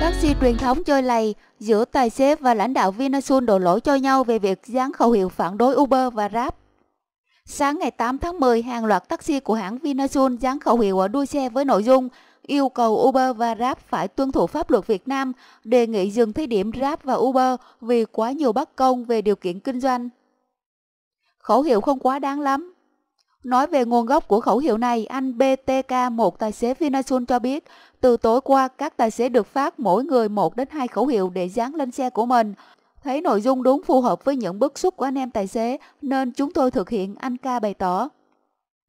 Taxi truyền thống chơi lầy giữa tài xế và lãnh đạo Vinasun đổ lỗi cho nhau về việc dán khẩu hiệu phản đối Uber và Grab. Sáng ngày 8 tháng 10, hàng loạt taxi của hãng Vinasun dán khẩu hiệu ở đuôi xe với nội dung yêu cầu Uber và Grab phải tuân thủ pháp luật Việt Nam, đề nghị dừng thí điểm Grab và Uber vì quá nhiều bất công về điều kiện kinh doanh. Khẩu hiệu không quá đáng lắm, Nói về nguồn gốc của khẩu hiệu này, anh BTK, một tài xế Vinasun cho biết, từ tối qua các tài xế được phát mỗi người một đến hai khẩu hiệu để dán lên xe của mình. Thấy nội dung đúng phù hợp với những bức xúc của anh em tài xế nên chúng tôi thực hiện, anh ca bày tỏ.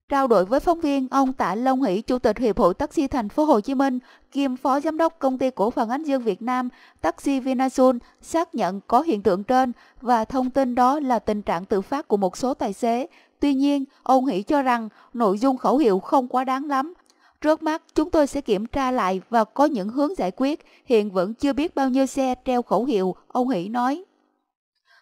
Trao đổi với phóng viên, ông Tạ Long Hỷ, Chủ tịch Hiệp hội Taxi Thành phố Hồ Chí Minh, kiêm Phó Giám đốc Công ty Cổ phần Ánh Dương Việt Nam, Taxi Vinasun xác nhận có hiện tượng trên và thông tin đó là tình trạng tự phát của một số tài xế Tuy nhiên, ông Hỷ cho rằng nội dung khẩu hiệu không quá đáng lắm. Trước mắt, chúng tôi sẽ kiểm tra lại và có những hướng giải quyết. Hiện vẫn chưa biết bao nhiêu xe treo khẩu hiệu, ông Hỷ nói.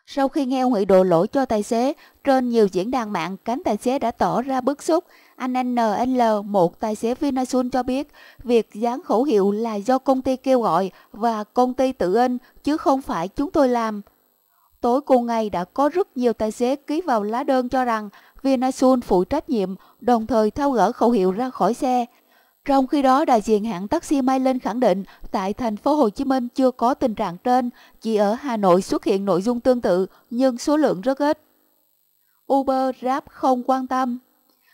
Sau khi nghe ông Hỷ đổ lỗi cho tài xế, trên nhiều diễn đàn mạng, cánh tài xế đã tỏ ra bức xúc. Anh NL, một tài xế Vinasun cho biết, việc dán khẩu hiệu là do công ty kêu gọi và công ty tự in, chứ không phải chúng tôi làm. Tối cùng ngày đã có rất nhiều tài xế ký vào lá đơn cho rằng Vinasun phụ trách nhiệm, đồng thời thao gỡ khẩu hiệu ra khỏi xe. Trong khi đó, đại diện hãng taxi Mai Linh khẳng định tại thành phố Hồ Chí Minh chưa có tình trạng trên, chỉ ở Hà Nội xuất hiện nội dung tương tự nhưng số lượng rất ít. Uber, Grab không quan tâm.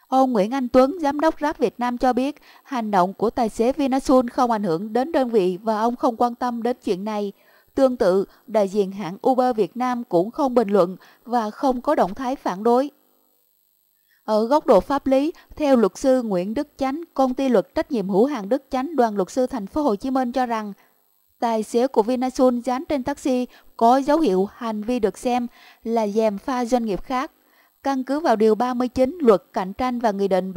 Ông Nguyễn Anh Tuấn, giám đốc Grab Việt Nam cho biết, hành động của tài xế Vinasun không ảnh hưởng đến đơn vị và ông không quan tâm đến chuyện này. Tương tự, đại diện hãng Uber Việt Nam cũng không bình luận và không có động thái phản đối. Ở góc độ pháp lý, theo luật sư Nguyễn Đức Chánh, công ty luật trách nhiệm hữu hạn Đức Chánh, đoàn luật sư thành phố Hồ Chí Minh cho rằng tài xế của Vinasun dán trên taxi có dấu hiệu hành vi được xem là dèm pha doanh nghiệp khác. Căn cứ vào Điều 39 Luật Cạnh tranh và Nghị định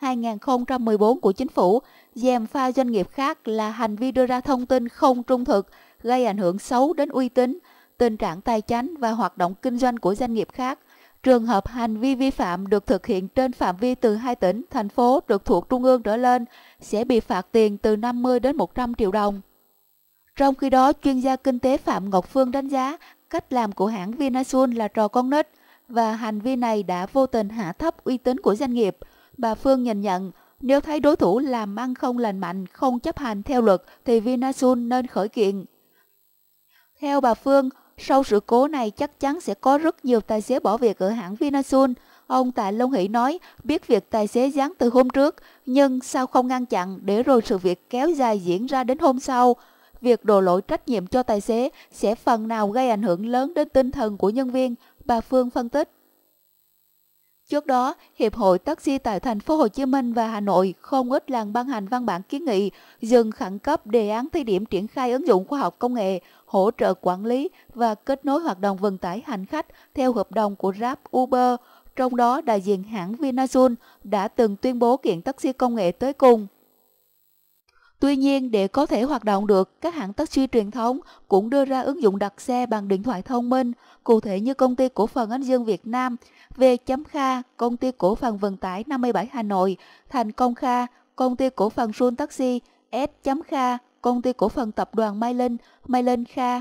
71-2014 của Chính phủ, dèm pha doanh nghiệp khác là hành vi đưa ra thông tin không trung thực, gây ảnh hưởng xấu đến uy tín, tình trạng tài chánh và hoạt động kinh doanh của doanh nghiệp khác Trường hợp hành vi vi phạm được thực hiện trên phạm vi từ hai tỉnh, thành phố được thuộc trung ương trở lên sẽ bị phạt tiền từ 50 đến 100 triệu đồng. Trong khi đó, chuyên gia kinh tế Phạm Ngọc Phương đánh giá cách làm của hãng Vinasun là trò con nít và hành vi này đã vô tình hạ thấp uy tín của doanh nghiệp. Bà Phương nhìn nhận, nếu thấy đối thủ làm ăn không lành mạnh, không chấp hành theo luật thì Vinasun nên khởi kiện. Theo bà Phương, sau sự cố này chắc chắn sẽ có rất nhiều tài xế bỏ việc ở hãng Vinasun. Ông Tạ Long Hỷ nói biết việc tài xế gián từ hôm trước, nhưng sao không ngăn chặn để rồi sự việc kéo dài diễn ra đến hôm sau. Việc đổ lỗi trách nhiệm cho tài xế sẽ phần nào gây ảnh hưởng lớn đến tinh thần của nhân viên, bà Phương phân tích. Trước đó, Hiệp hội Taxi tại thành phố Hồ Chí Minh và Hà Nội không ít lần ban hành văn bản kiến nghị dừng khẩn cấp đề án thí điểm triển khai ứng dụng khoa học công nghệ, hỗ trợ quản lý và kết nối hoạt động vận tải hành khách theo hợp đồng của Grab Uber. Trong đó, đại diện hãng Vinasun đã từng tuyên bố kiện taxi công nghệ tới cùng. Tuy nhiên, để có thể hoạt động được, các hãng taxi truyền thống cũng đưa ra ứng dụng đặt xe bằng điện thoại thông minh, cụ thể như công ty cổ phần Ánh Dương Việt Nam, V.Kha, công ty cổ phần vận tải 57 Hà Nội, Thành Công Kha, công ty cổ phần Sun Taxi, S.Kha, công ty cổ phần tập đoàn Mai Linh, Mai Linh Kha.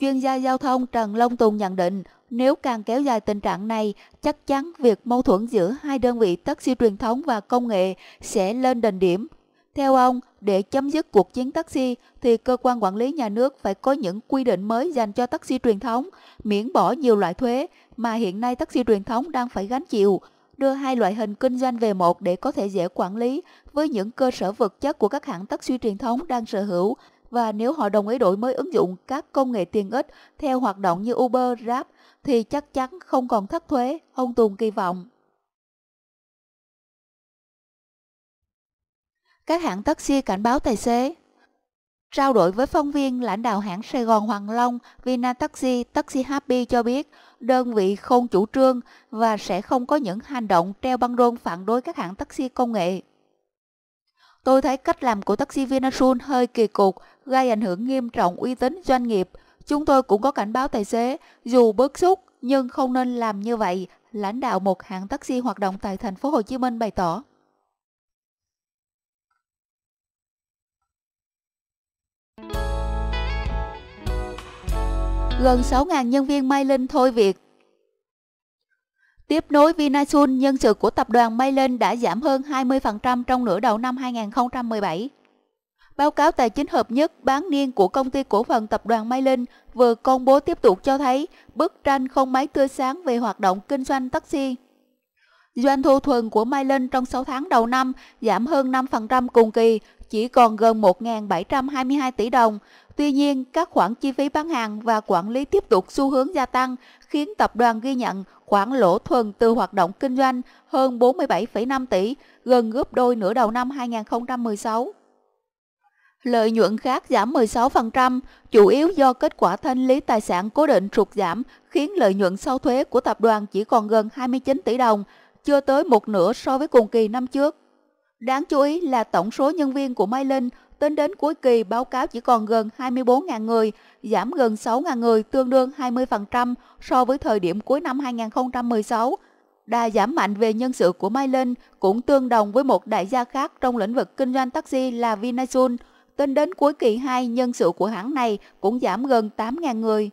Chuyên gia giao thông Trần Long Tùng nhận định, nếu càng kéo dài tình trạng này, chắc chắn việc mâu thuẫn giữa hai đơn vị taxi truyền thống và công nghệ sẽ lên đỉnh điểm theo ông, để chấm dứt cuộc chiến taxi thì cơ quan quản lý nhà nước phải có những quy định mới dành cho taxi truyền thống, miễn bỏ nhiều loại thuế mà hiện nay taxi truyền thống đang phải gánh chịu, đưa hai loại hình kinh doanh về một để có thể dễ quản lý với những cơ sở vật chất của các hãng taxi truyền thống đang sở hữu và nếu họ đồng ý đổi mới ứng dụng các công nghệ tiện ích theo hoạt động như Uber, Grab thì chắc chắn không còn thất thuế, ông Tùng kỳ vọng. các hãng taxi cảnh báo tài xế. Trao đổi với phóng viên, lãnh đạo hãng Sài Gòn Hoàng Long, Vina Taxi, Taxi Happy cho biết đơn vị không chủ trương và sẽ không có những hành động treo băng rôn phản đối các hãng taxi công nghệ. Tôi thấy cách làm của taxi Vinasun hơi kỳ cục, gây ảnh hưởng nghiêm trọng uy tín doanh nghiệp. Chúng tôi cũng có cảnh báo tài xế, dù bức xúc nhưng không nên làm như vậy, lãnh đạo một hãng taxi hoạt động tại thành phố Hồ Chí Minh bày tỏ. gần 6.000 nhân viên Mailin thôi việc. Tiếp nối Vinasun, nhân sự của tập đoàn Mailin đã giảm hơn 20% trong nửa đầu năm 2017. Báo cáo tài chính hợp nhất bán niên của công ty cổ phần tập đoàn Mailin vừa công bố tiếp tục cho thấy bức tranh không mấy tươi sáng về hoạt động kinh doanh taxi. Doanh thu thuần của Mailin trong 6 tháng đầu năm giảm hơn 5% cùng kỳ, chỉ còn gần 1.722 tỷ đồng Tuy nhiên, các khoản chi phí bán hàng và quản lý tiếp tục xu hướng gia tăng, khiến tập đoàn ghi nhận khoản lỗ thuần từ hoạt động kinh doanh hơn 47,5 tỷ, gần gấp đôi nửa đầu năm 2016. Lợi nhuận khác giảm 16%, chủ yếu do kết quả thanh lý tài sản cố định trục giảm, khiến lợi nhuận sau thuế của tập đoàn chỉ còn gần 29 tỷ đồng, chưa tới một nửa so với cùng kỳ năm trước. Đáng chú ý là tổng số nhân viên của Mylink tính đến cuối kỳ báo cáo chỉ còn gần 24.000 người, giảm gần 6.000 người tương đương 20% so với thời điểm cuối năm 2016. Đà giảm mạnh về nhân sự của Mylink cũng tương đồng với một đại gia khác trong lĩnh vực kinh doanh taxi là Vinasun. Tính đến cuối kỳ 2, nhân sự của hãng này cũng giảm gần 8.000 người.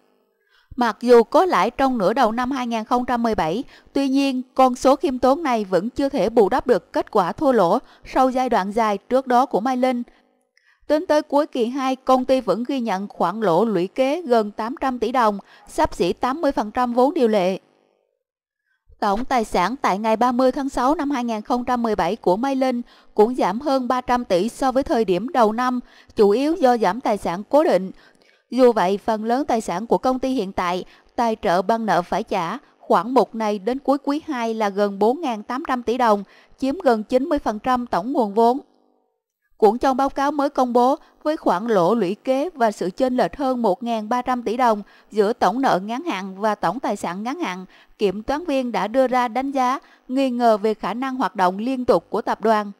Mặc dù có lãi trong nửa đầu năm 2017, tuy nhiên con số khiêm tốn này vẫn chưa thể bù đắp được kết quả thua lỗ sau giai đoạn dài trước đó của Mai Linh. Tính tới cuối kỳ 2, công ty vẫn ghi nhận khoản lỗ lũy kế gần 800 tỷ đồng, sắp xỉ 80% vốn điều lệ. Tổng tài sản tại ngày 30 tháng 6 năm 2017 của Mai Linh cũng giảm hơn 300 tỷ so với thời điểm đầu năm, chủ yếu do giảm tài sản cố định, dù vậy, phần lớn tài sản của công ty hiện tại tài trợ băng nợ phải trả khoảng một này đến cuối quý 2 là gần 4.800 tỷ đồng, chiếm gần 90% tổng nguồn vốn. Cũng trong báo cáo mới công bố, với khoản lỗ lũy kế và sự chênh lệch hơn 1.300 tỷ đồng giữa tổng nợ ngắn hạn và tổng tài sản ngắn hạn, kiểm toán viên đã đưa ra đánh giá nghi ngờ về khả năng hoạt động liên tục của tập đoàn.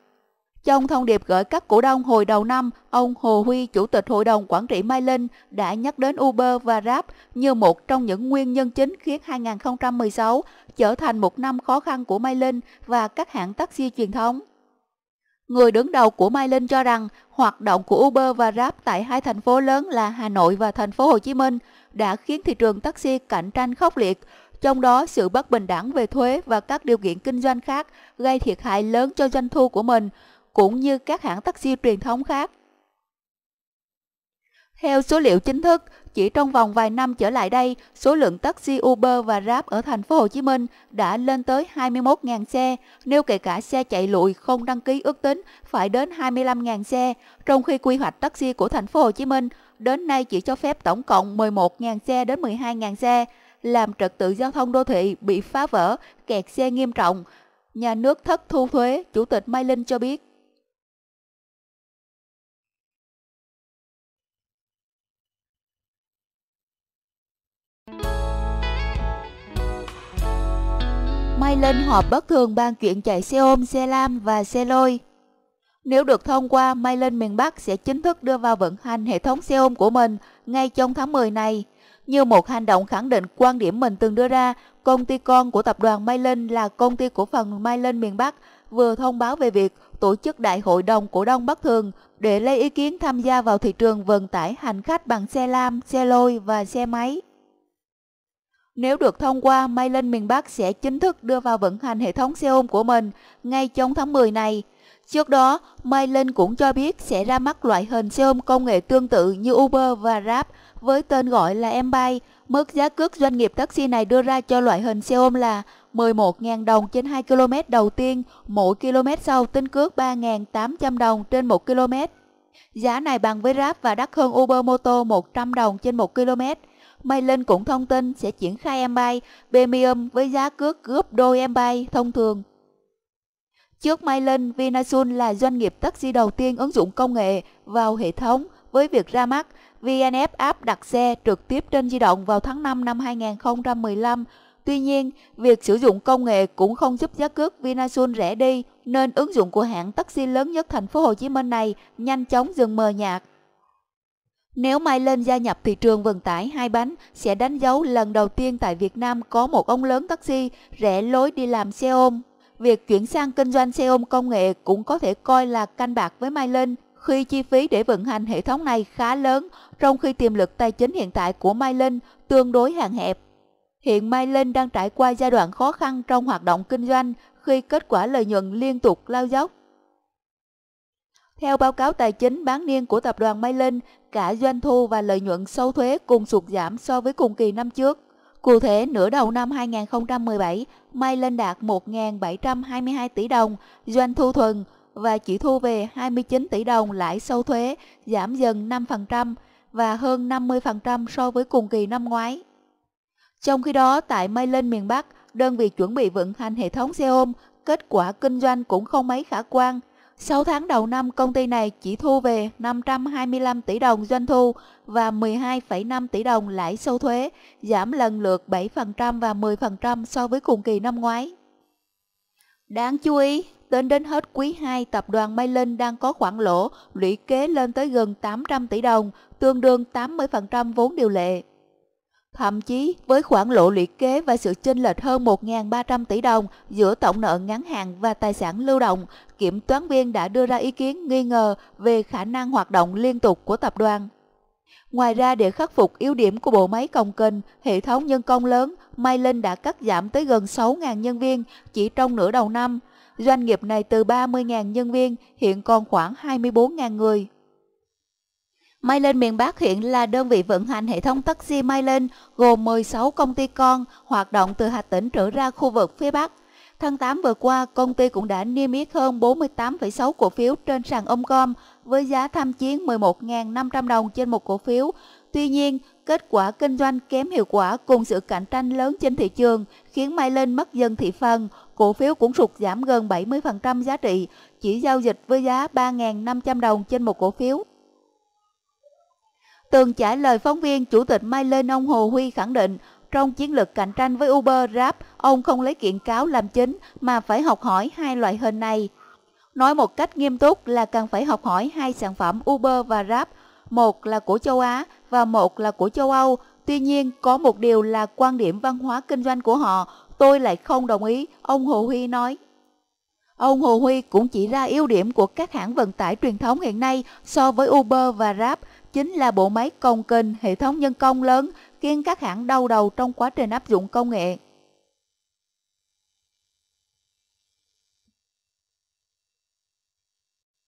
Trong thông điệp gửi các cổ đông hồi đầu năm, ông Hồ Huy, Chủ tịch Hội đồng Quản trị Mai Linh đã nhắc đến Uber và Grab như một trong những nguyên nhân chính khiến 2016 trở thành một năm khó khăn của Mai Linh và các hãng taxi truyền thống. Người đứng đầu của Mai Linh cho rằng hoạt động của Uber và Grab tại hai thành phố lớn là Hà Nội và thành phố Hồ Chí Minh đã khiến thị trường taxi cạnh tranh khốc liệt, trong đó sự bất bình đẳng về thuế và các điều kiện kinh doanh khác gây thiệt hại lớn cho doanh thu của mình cũng như các hãng taxi truyền thống khác. Theo số liệu chính thức, chỉ trong vòng vài năm trở lại đây, số lượng taxi Uber và Grab ở thành phố Hồ Chí Minh đã lên tới 21.000 xe, nếu kể cả xe chạy lụi không đăng ký ước tính phải đến 25.000 xe, trong khi quy hoạch taxi của thành phố Hồ Chí Minh đến nay chỉ cho phép tổng cộng 11.000 xe đến 12.000 xe, làm trật tự giao thông đô thị bị phá vỡ, kẹt xe nghiêm trọng. Nhà nước thất thu thuế, Chủ tịch Mai Linh cho biết. May lên họp bất thường ban chuyện chạy xe ôm, xe lam và xe lôi. Nếu được thông qua, May lên miền Bắc sẽ chính thức đưa vào vận hành hệ thống xe ôm của mình ngay trong tháng 10 này. Như một hành động khẳng định quan điểm mình từng đưa ra, công ty con của tập đoàn May Linh là công ty cổ phần May Linh miền Bắc vừa thông báo về việc tổ chức đại hội đồng cổ đông bất thường để lấy ý kiến tham gia vào thị trường vận tải hành khách bằng xe lam, xe lôi và xe máy. Nếu được thông qua, May miền Bắc sẽ chính thức đưa vào vận hành hệ thống xe ôm của mình ngay trong tháng 10 này. Trước đó, May cũng cho biết sẽ ra mắt loại hình xe ôm công nghệ tương tự như Uber và Grab với tên gọi là M-Bay. Mức giá cước doanh nghiệp taxi này đưa ra cho loại hình xe ôm là 11.000 đồng trên 2 km đầu tiên, mỗi km sau tính cước 3.800 đồng trên 1 km. Giá này bằng với Grab và đắt hơn Uber Moto 100 đồng trên 1 km. Mailin cũng thông tin sẽ triển khai em bay Premium với giá cước gấp đôi em bay thông thường. Trước Mailin, Vinasun là doanh nghiệp taxi đầu tiên ứng dụng công nghệ vào hệ thống với việc ra mắt VNF app đặt xe trực tiếp trên di động vào tháng 5 năm 2015. Tuy nhiên, việc sử dụng công nghệ cũng không giúp giá cước Vinasun rẻ đi, nên ứng dụng của hãng taxi lớn nhất thành phố Hồ Chí Minh này nhanh chóng dừng mờ nhạt. Nếu Mai Linh gia nhập thị trường vận tải hai bánh, sẽ đánh dấu lần đầu tiên tại Việt Nam có một ông lớn taxi rẽ lối đi làm xe ôm. Việc chuyển sang kinh doanh xe ôm công nghệ cũng có thể coi là canh bạc với Mai Linh khi chi phí để vận hành hệ thống này khá lớn, trong khi tiềm lực tài chính hiện tại của Mai Linh tương đối hạn hẹp. Hiện Mai Linh đang trải qua giai đoạn khó khăn trong hoạt động kinh doanh khi kết quả lợi nhuận liên tục lao dốc. Theo báo cáo tài chính bán niên của tập đoàn Mai cả doanh thu và lợi nhuận sau thuế cùng sụt giảm so với cùng kỳ năm trước. Cụ thể, nửa đầu năm 2017, Mai đạt 1.722 tỷ đồng doanh thu thuần và chỉ thu về 29 tỷ đồng lãi sau thuế, giảm dần 5% và hơn 50% so với cùng kỳ năm ngoái. Trong khi đó, tại Mai miền Bắc, đơn vị chuẩn bị vận hành hệ thống xe ôm, kết quả kinh doanh cũng không mấy khả quan – 6 tháng đầu năm, công ty này chỉ thu về 525 tỷ đồng doanh thu và 12,5 tỷ đồng lãi sau thuế, giảm lần lượt 7% và 10% so với cùng kỳ năm ngoái. Đáng chú ý, tính đến hết quý 2, tập đoàn Mai đang có khoản lỗ lũy kế lên tới gần 800 tỷ đồng, tương đương 80% vốn điều lệ. Thậm chí với khoản lỗ lũy kế và sự chênh lệch hơn 1.300 tỷ đồng giữa tổng nợ ngắn hạn và tài sản lưu động, kiểm toán viên đã đưa ra ý kiến nghi ngờ về khả năng hoạt động liên tục của tập đoàn. Ngoài ra để khắc phục yếu điểm của bộ máy cồng kênh, hệ thống nhân công lớn, Mai Linh đã cắt giảm tới gần 6.000 nhân viên chỉ trong nửa đầu năm. Doanh nghiệp này từ 30.000 nhân viên hiện còn khoảng 24.000 người. Mylan miền Bắc hiện là đơn vị vận hành hệ thống taxi Mylan gồm 16 công ty con hoạt động từ Hà Tĩnh trở ra khu vực phía Bắc. Tháng 8 vừa qua, công ty cũng đã niêm yết hơn 48,6 cổ phiếu trên sàn Omcom với giá tham chiến 11.500 đồng trên một cổ phiếu. Tuy nhiên, kết quả kinh doanh kém hiệu quả cùng sự cạnh tranh lớn trên thị trường khiến Mylan mất dần thị phần, cổ phiếu cũng sụt giảm gần 70% giá trị, chỉ giao dịch với giá 3.500 đồng trên một cổ phiếu. Từng trả lời phóng viên, Chủ tịch Mai Lên ông Hồ Huy khẳng định, trong chiến lược cạnh tranh với Uber, Grab, ông không lấy kiện cáo làm chính mà phải học hỏi hai loại hình này. Nói một cách nghiêm túc là cần phải học hỏi hai sản phẩm Uber và Grab, một là của châu Á và một là của châu Âu. Tuy nhiên, có một điều là quan điểm văn hóa kinh doanh của họ, tôi lại không đồng ý, ông Hồ Huy nói. Ông Hồ Huy cũng chỉ ra ưu điểm của các hãng vận tải truyền thống hiện nay so với Uber và Grab – chính là bộ máy công kênh, hệ thống nhân công lớn khiến các hãng đau đầu trong quá trình áp dụng công nghệ.